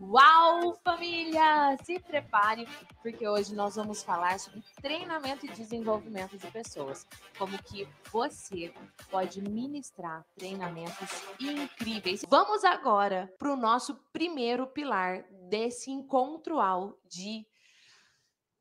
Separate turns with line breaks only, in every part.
Uau, família! Se prepare, porque hoje nós vamos falar sobre treinamento e desenvolvimento de pessoas. Como que você pode ministrar treinamentos incríveis. Vamos agora para o nosso primeiro pilar desse encontro ao de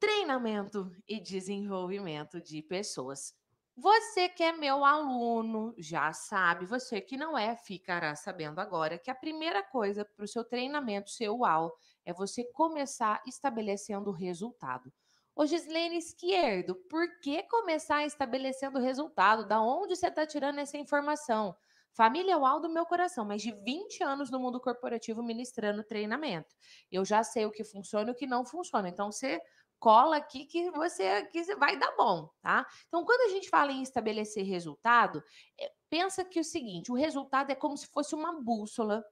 treinamento e desenvolvimento de pessoas. Você que é meu aluno já sabe, você que não é, ficará sabendo agora que a primeira coisa para o seu treinamento ser UAU é você começar estabelecendo o resultado. Ô Gislene Esquerdo, por que começar estabelecendo o resultado? Da onde você está tirando essa informação? Família UAU é do meu coração, mais de 20 anos no mundo corporativo ministrando treinamento. Eu já sei o que funciona e o que não funciona. Então, você cola aqui que você que vai dar bom, tá? Então, quando a gente fala em estabelecer resultado, é, pensa que é o seguinte, o resultado é como se fosse uma bússola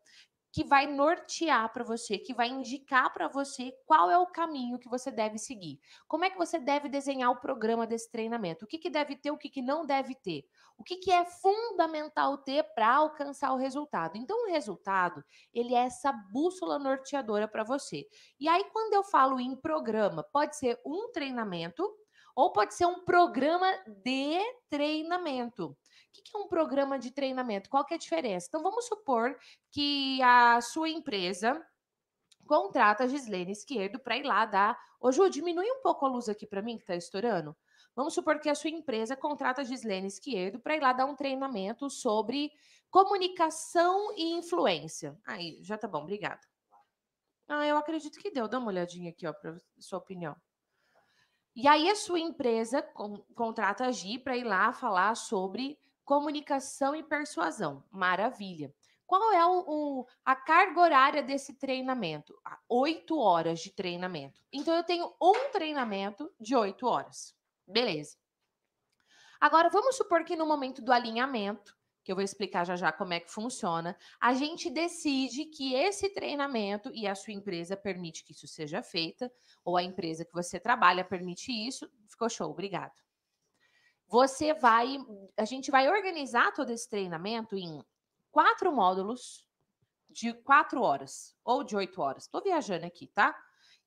que vai nortear para você, que vai indicar para você qual é o caminho que você deve seguir. Como é que você deve desenhar o programa desse treinamento? O que, que deve ter, o que, que não deve ter? O que, que é fundamental ter para alcançar o resultado? Então, o resultado, ele é essa bússola norteadora para você. E aí, quando eu falo em programa, pode ser um treinamento ou pode ser um programa de treinamento. O que é um programa de treinamento? Qual que é a diferença? Então, vamos supor que a sua empresa contrata a Gislene Esquerdo para ir lá dar. Ô, Ju, diminui um pouco a luz aqui para mim, que está estourando. Vamos supor que a sua empresa contrata a Gislene Esquerdo para ir lá dar um treinamento sobre comunicação e influência. Aí, já tá bom, obrigada. Ah, eu acredito que deu. Dá uma olhadinha aqui, ó, para sua opinião. E aí a sua empresa com, contrata a Gi para ir lá falar sobre comunicação e persuasão. Maravilha. Qual é o, o, a carga horária desse treinamento? Oito horas de treinamento. Então, eu tenho um treinamento de oito horas. Beleza. Agora, vamos supor que no momento do alinhamento, que eu vou explicar já já como é que funciona, a gente decide que esse treinamento e a sua empresa permite que isso seja feita, ou a empresa que você trabalha permite isso. Ficou show, obrigado. Você vai, a gente vai organizar todo esse treinamento em quatro módulos de quatro horas ou de oito horas. Estou viajando aqui, tá?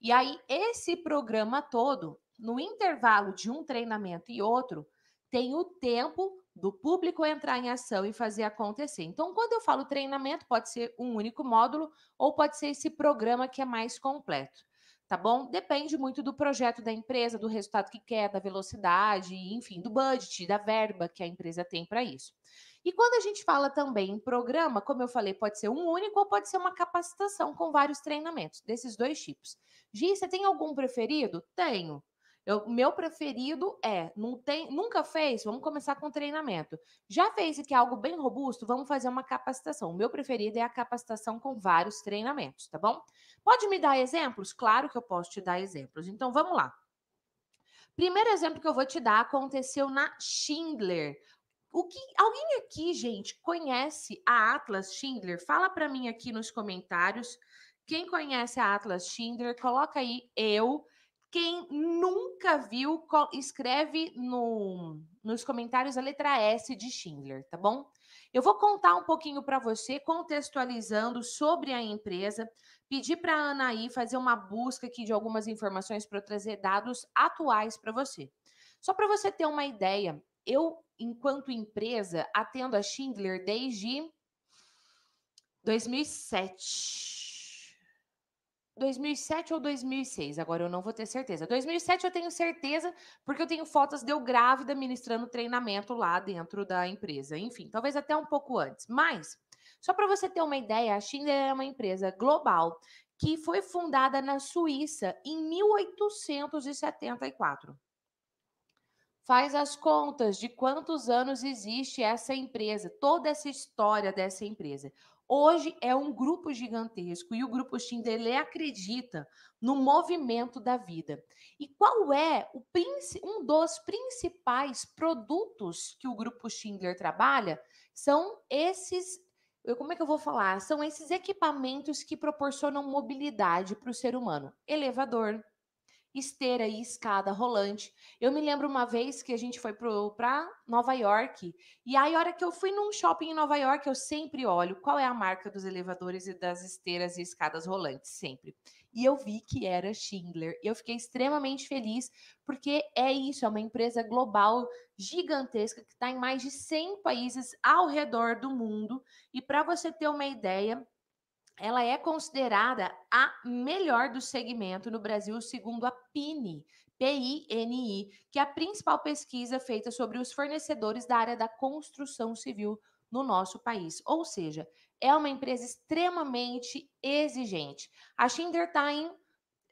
E aí esse programa todo, no intervalo de um treinamento e outro, tem o tempo do público entrar em ação e fazer acontecer. Então, quando eu falo treinamento, pode ser um único módulo ou pode ser esse programa que é mais completo, tá bom? Depende muito do projeto da empresa, do resultado que quer, da velocidade, enfim, do budget, da verba que a empresa tem para isso. E quando a gente fala também em programa, como eu falei, pode ser um único ou pode ser uma capacitação com vários treinamentos, desses dois tipos. Gi, você tem algum preferido? Tenho. O meu preferido é, não tem, nunca fez, vamos começar com treinamento. Já fez que é algo bem robusto, vamos fazer uma capacitação. O meu preferido é a capacitação com vários treinamentos, tá bom? Pode me dar exemplos? Claro que eu posso te dar exemplos. Então vamos lá. Primeiro exemplo que eu vou te dar aconteceu na Schindler. O que alguém aqui, gente, conhece a Atlas Schindler? Fala para mim aqui nos comentários. Quem conhece a Atlas Schindler, coloca aí eu quem nunca viu, escreve no, nos comentários a letra S de Schindler, tá bom? Eu vou contar um pouquinho para você, contextualizando sobre a empresa. Pedi para a Anaí fazer uma busca aqui de algumas informações para trazer dados atuais para você. Só para você ter uma ideia, eu, enquanto empresa, atendo a Schindler desde 2007. 2007 ou 2006, agora eu não vou ter certeza. 2007 eu tenho certeza, porque eu tenho fotos de eu grávida ministrando treinamento lá dentro da empresa. Enfim, talvez até um pouco antes. Mas, só para você ter uma ideia, a Schindler é uma empresa global que foi fundada na Suíça em 1874. Faz as contas de quantos anos existe essa empresa, toda essa história dessa empresa. Hoje é um grupo gigantesco e o grupo Schindler ele acredita no movimento da vida. E qual é o, um dos principais produtos que o grupo Schindler trabalha? São esses, como é que eu vou falar? São esses equipamentos que proporcionam mobilidade para o ser humano: elevador, esteira e escada rolante. Eu me lembro uma vez que a gente foi para Nova York, e aí a hora que eu fui num shopping em Nova York, eu sempre olho qual é a marca dos elevadores e das esteiras e escadas rolantes, sempre. E eu vi que era Schindler. Eu fiquei extremamente feliz, porque é isso, é uma empresa global gigantesca que está em mais de 100 países ao redor do mundo. E para você ter uma ideia, ela é considerada a melhor do segmento no Brasil, segundo a PINI, i que é a principal pesquisa feita sobre os fornecedores da área da construção civil no nosso país. Ou seja, é uma empresa extremamente exigente. A Schindertheim,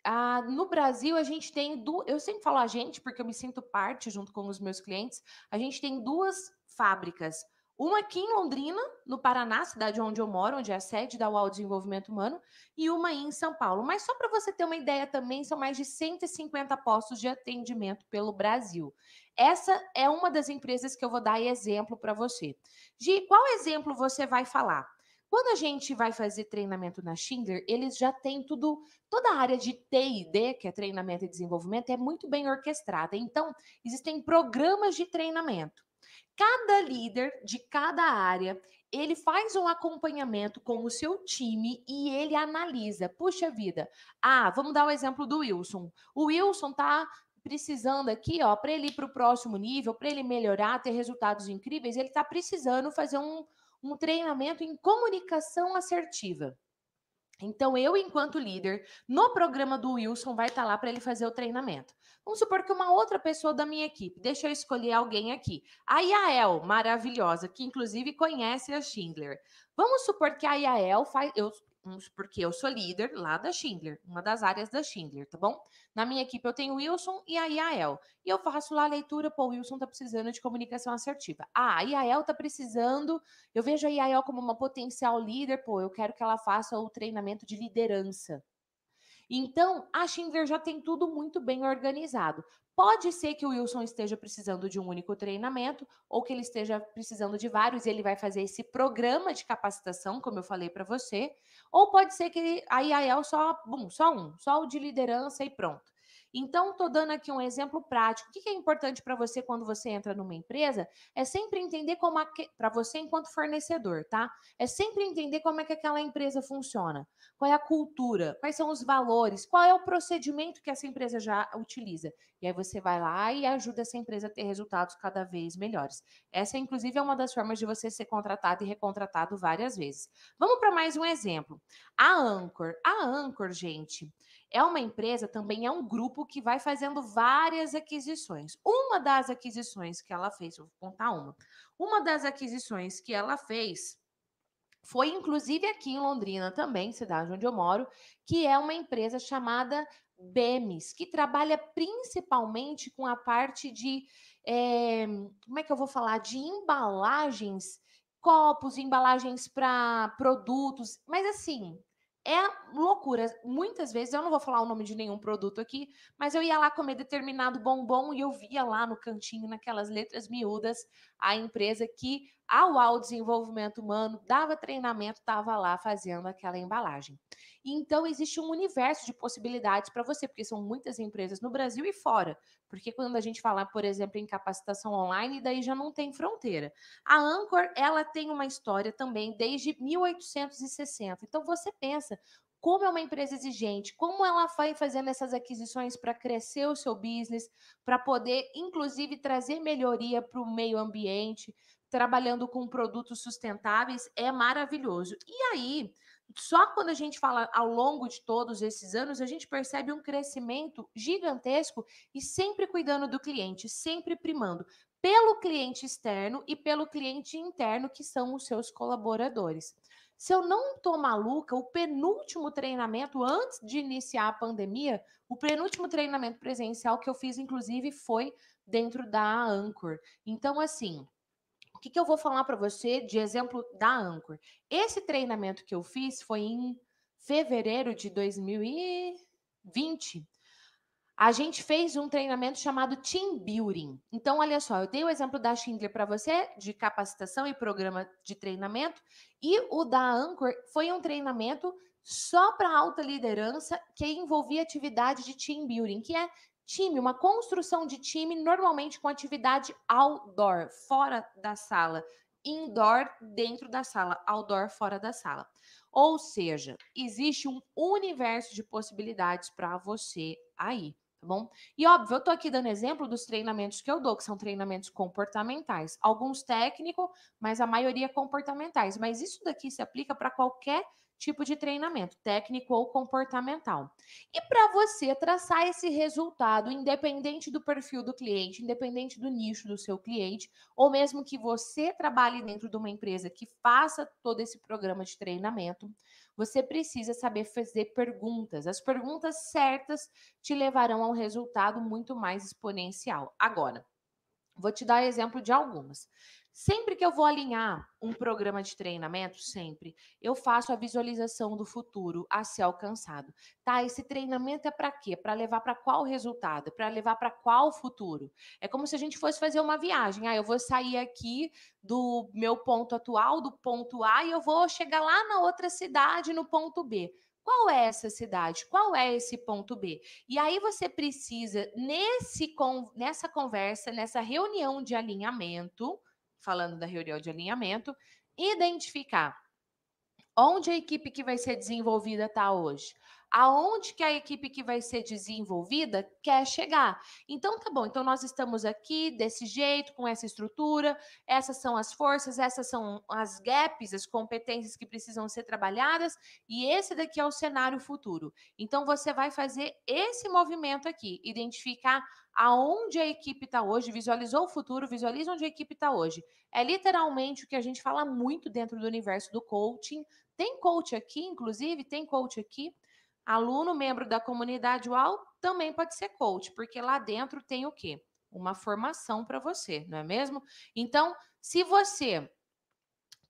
ah, no Brasil, a gente tem duas. Eu sempre falo a gente, porque eu me sinto parte junto com os meus clientes. A gente tem duas fábricas uma aqui em Londrina, no Paraná, cidade onde eu moro, onde é a sede da UAU Desenvolvimento Humano, e uma aí em São Paulo. Mas só para você ter uma ideia também, são mais de 150 postos de atendimento pelo Brasil. Essa é uma das empresas que eu vou dar exemplo para você. De qual exemplo você vai falar? Quando a gente vai fazer treinamento na Schindler, eles já têm tudo, toda a área de TD, que é treinamento e desenvolvimento, é muito bem orquestrada. Então, existem programas de treinamento. Cada líder de cada área, ele faz um acompanhamento com o seu time e ele analisa. Puxa vida. Ah, vamos dar o um exemplo do Wilson. O Wilson tá precisando aqui, ó, para ele ir para o próximo nível, para ele melhorar, ter resultados incríveis, ele está precisando fazer um, um treinamento em comunicação assertiva. Então, eu, enquanto líder, no programa do Wilson, vai estar tá lá para ele fazer o treinamento. Vamos supor que uma outra pessoa da minha equipe, deixa eu escolher alguém aqui. A Yael, maravilhosa, que inclusive conhece a Schindler. Vamos supor que a Yael faz. Eu, porque eu sou líder lá da Schindler, uma das áreas da Schindler, tá bom? Na minha equipe eu tenho o Wilson e a Iael. E eu faço lá a leitura, pô, o Wilson tá precisando de comunicação assertiva. Ah, a Iael tá precisando, eu vejo a Iael como uma potencial líder, pô, eu quero que ela faça o treinamento de liderança. Então, a Schindler já tem tudo muito bem organizado. Pode ser que o Wilson esteja precisando de um único treinamento ou que ele esteja precisando de vários e ele vai fazer esse programa de capacitação, como eu falei para você, ou pode ser que a IAEL só, bum, só um, só o de liderança e pronto. Então, estou dando aqui um exemplo prático. O que é importante para você quando você entra numa empresa? É sempre entender como que... para você enquanto fornecedor, tá? É sempre entender como é que aquela empresa funciona, qual é a cultura, quais são os valores, qual é o procedimento que essa empresa já utiliza. E aí você vai lá e ajuda essa empresa a ter resultados cada vez melhores. Essa, inclusive, é uma das formas de você ser contratado e recontratado várias vezes. Vamos para mais um exemplo. A Anchor. A Anchor, gente, é uma empresa, também é um grupo que vai fazendo várias aquisições. Uma das aquisições que ela fez, vou contar uma. Uma das aquisições que ela fez foi inclusive aqui em Londrina também, cidade onde eu moro, que é uma empresa chamada BEMES, que trabalha principalmente com a parte de, é, como é que eu vou falar, de embalagens, copos, embalagens para produtos, mas assim, é loucura. Muitas vezes, eu não vou falar o nome de nenhum produto aqui, mas eu ia lá comer determinado bombom e eu via lá no cantinho, naquelas letras miúdas, a empresa que, ao ao desenvolvimento humano, dava treinamento, estava lá fazendo aquela embalagem. Então, existe um universo de possibilidades para você, porque são muitas empresas no Brasil e fora. Porque quando a gente falar, por exemplo, em capacitação online, daí já não tem fronteira. A Anchor, ela tem uma história também desde 1860. Então, você pensa, como é uma empresa exigente, como ela vai fazendo essas aquisições para crescer o seu business, para poder, inclusive, trazer melhoria para o meio ambiente, trabalhando com produtos sustentáveis, é maravilhoso. E aí, só quando a gente fala ao longo de todos esses anos, a gente percebe um crescimento gigantesco e sempre cuidando do cliente, sempre primando pelo cliente externo e pelo cliente interno, que são os seus colaboradores. Se eu não tô maluca, o penúltimo treinamento antes de iniciar a pandemia, o penúltimo treinamento presencial que eu fiz, inclusive, foi dentro da Anchor. Então, assim, o que, que eu vou falar para você de exemplo da Anchor? Esse treinamento que eu fiz foi em fevereiro de 2020 a gente fez um treinamento chamado Team Building. Então, olha só, eu dei o exemplo da Schindler para você, de capacitação e programa de treinamento, e o da Anchor foi um treinamento só para alta liderança que envolvia atividade de team building, que é time, uma construção de time, normalmente com atividade outdoor, fora da sala, indoor dentro da sala, outdoor fora da sala. Ou seja, existe um universo de possibilidades para você aí tá bom? E óbvio, eu tô aqui dando exemplo dos treinamentos que eu dou, que são treinamentos comportamentais, alguns técnico, mas a maioria comportamentais. Mas isso daqui se aplica para qualquer tipo de treinamento, técnico ou comportamental. E para você traçar esse resultado, independente do perfil do cliente, independente do nicho do seu cliente, ou mesmo que você trabalhe dentro de uma empresa que faça todo esse programa de treinamento, você precisa saber fazer perguntas. As perguntas certas te levarão a um resultado muito mais exponencial. Agora, Vou te dar exemplo de algumas. Sempre que eu vou alinhar um programa de treinamento, sempre, eu faço a visualização do futuro a ser alcançado. Tá, esse treinamento é para quê? Para levar para qual resultado? Para levar para qual futuro? É como se a gente fosse fazer uma viagem. Ah, eu vou sair aqui do meu ponto atual, do ponto A, e eu vou chegar lá na outra cidade, no ponto B qual é essa cidade, qual é esse ponto B. E aí você precisa, nesse, nessa conversa, nessa reunião de alinhamento, falando da reunião de alinhamento, identificar Onde a equipe que vai ser desenvolvida está hoje? Aonde que a equipe que vai ser desenvolvida quer chegar? Então tá bom. Então nós estamos aqui desse jeito, com essa estrutura. Essas são as forças, essas são as gaps, as competências que precisam ser trabalhadas e esse daqui é o cenário futuro. Então você vai fazer esse movimento aqui, identificar aonde a equipe está hoje, visualizou o futuro, visualiza onde a equipe está hoje. É literalmente o que a gente fala muito dentro do universo do coaching. Tem coach aqui, inclusive, tem coach aqui. Aluno, membro da comunidade UAL, também pode ser coach, porque lá dentro tem o quê? Uma formação para você, não é mesmo? Então, se você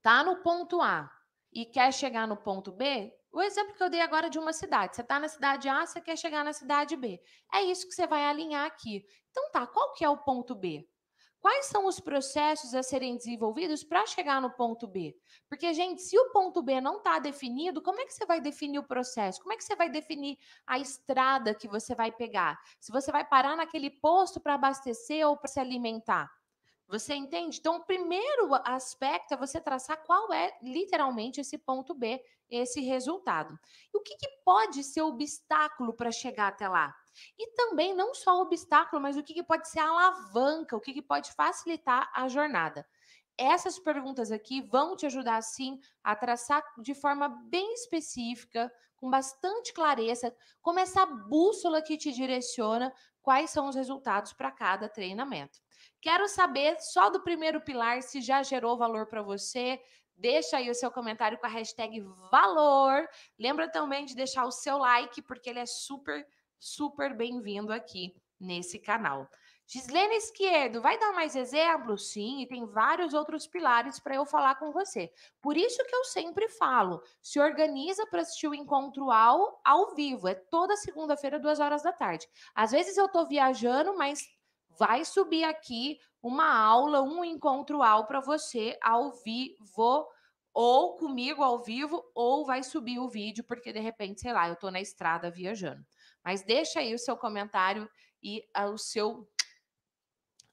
tá no ponto A e quer chegar no ponto B, o exemplo que eu dei agora é de uma cidade. Você está na cidade A, você quer chegar na cidade B. É isso que você vai alinhar aqui. Então tá, qual que é o ponto B? Quais são os processos a serem desenvolvidos para chegar no ponto B? Porque, gente, se o ponto B não está definido, como é que você vai definir o processo? Como é que você vai definir a estrada que você vai pegar? Se você vai parar naquele posto para abastecer ou para se alimentar? Você entende? Então, o primeiro aspecto é você traçar qual é literalmente esse ponto B, esse resultado. E o que, que pode ser obstáculo para chegar até lá? E também não só o obstáculo, mas o que, que pode ser a alavanca, o que, que pode facilitar a jornada. Essas perguntas aqui vão te ajudar, sim, a traçar de forma bem específica, com bastante clareza, como essa bússola que te direciona quais são os resultados para cada treinamento. Quero saber só do primeiro pilar se já gerou valor para você. Deixa aí o seu comentário com a hashtag valor. Lembra também de deixar o seu like, porque ele é super super bem-vindo aqui nesse canal. Gislene Esquerdo, vai dar mais exemplos? Sim, e tem vários outros pilares para eu falar com você. Por isso que eu sempre falo, se organiza para assistir o encontro ao, ao vivo. É toda segunda-feira, duas horas da tarde. Às vezes eu estou viajando, mas vai subir aqui uma aula, um encontro ao para você ao vivo ou comigo ao vivo, ou vai subir o vídeo, porque de repente, sei lá, eu estou na estrada viajando. Mas deixa aí o seu comentário e uh, o seu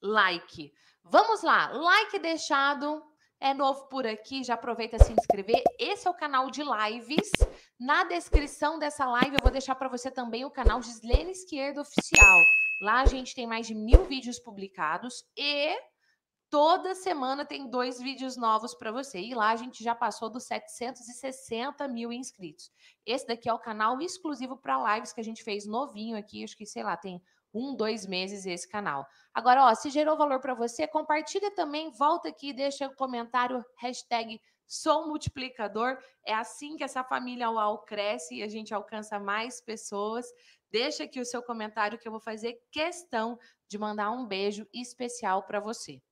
like. Vamos lá, like deixado. É novo por aqui, já aproveita se inscrever. Esse é o canal de lives. Na descrição dessa live eu vou deixar para você também o canal Gislene Esquerda Oficial. Lá a gente tem mais de mil vídeos publicados e Toda semana tem dois vídeos novos para você. E lá a gente já passou dos 760 mil inscritos. Esse daqui é o canal exclusivo para lives que a gente fez novinho aqui. Acho que, sei lá, tem um, dois meses esse canal. Agora, ó, se gerou valor para você, compartilha também, volta aqui, deixa um comentário, hashtag sou multiplicador. É assim que essa família UAU cresce e a gente alcança mais pessoas. Deixa aqui o seu comentário que eu vou fazer questão de mandar um beijo especial para você.